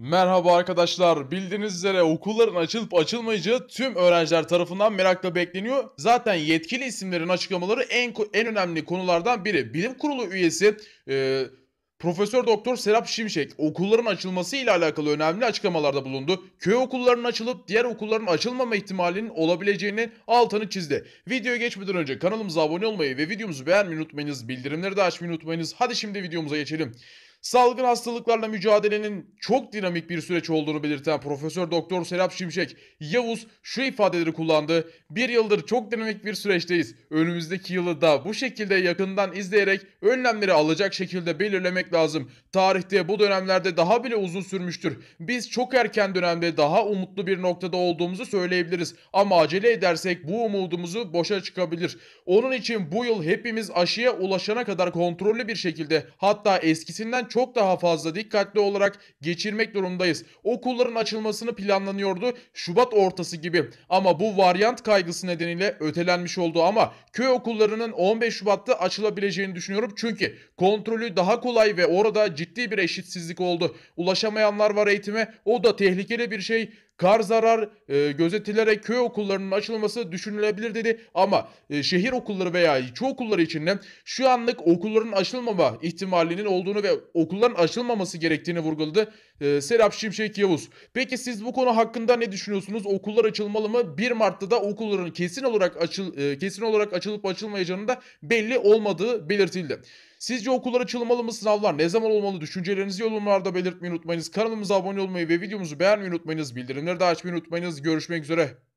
Merhaba arkadaşlar. Bildiğiniz üzere okulların açılıp açılmayacağı tüm öğrenciler tarafından merakla bekleniyor. Zaten yetkili isimlerin açıklamaları en en önemli konulardan biri. Bilim Kurulu üyesi e, Profesör Doktor Serap Şimşek okulların açılması ile alakalı önemli açıklamalarda bulundu. Köy okullarının açılıp diğer okulların açılmama ihtimalinin olabileceğini altını çizdi. Videoya geçmeden önce kanalımıza abone olmayı ve videomuzu beğenmeyi unutmayınız. Bildirimleri de açmayı unutmayınız. Hadi şimdi videomuza geçelim. Salgın hastalıklarla mücadelenin çok dinamik bir süreç olduğunu belirten Profesör Doktor Serap Şimşek, Yavuz şu ifadeleri kullandı. Bir yıldır çok dinamik bir süreçteyiz. Önümüzdeki yılı da bu şekilde yakından izleyerek önlemleri alacak şekilde belirlemek lazım. Tarihte bu dönemlerde daha bile uzun sürmüştür. Biz çok erken dönemde daha umutlu bir noktada olduğumuzu söyleyebiliriz. Ama acele edersek bu umudumuzu boşa çıkabilir. Onun için bu yıl hepimiz aşıya ulaşana kadar kontrollü bir şekilde hatta eskisinden çok daha fazla dikkatli olarak geçirmek durumundayız. Okulların açılmasını planlanıyordu Şubat ortası gibi ama bu varyant kaygısı nedeniyle ötelenmiş oldu ama köy okullarının 15 Şubat'ta açılabileceğini düşünüyorum çünkü kontrolü daha kolay ve orada ciddi bir eşitsizlik oldu. Ulaşamayanlar var eğitime o da tehlikeli bir şey kar zarar e, gözetilerek köy okullarının açılması düşünülebilir dedi. Ama e, şehir okulları veya ilçe okulları için de şu anlık okulların açılmama ihtimalinin olduğunu ve okulların açılmaması gerektiğini vurguladı e, Serap Şimşek Yavuz. Peki siz bu konu hakkında ne düşünüyorsunuz? Okullar açılmalı mı? 1 Mart'ta da okulların kesin olarak açıl e, kesin olarak açılıp açılmayacağının da belli olmadığı belirtildi. Sizce okullar açılmalı mı? Sınavlar ne zaman olmalı? Düşüncelerinizi yorumlarda belirtmeyi unutmayınız. Kanalımıza abone olmayı ve videomuzu beğenmeyi unutmayınız. Bildirimleri de açmayı unutmayınız. Görüşmek üzere.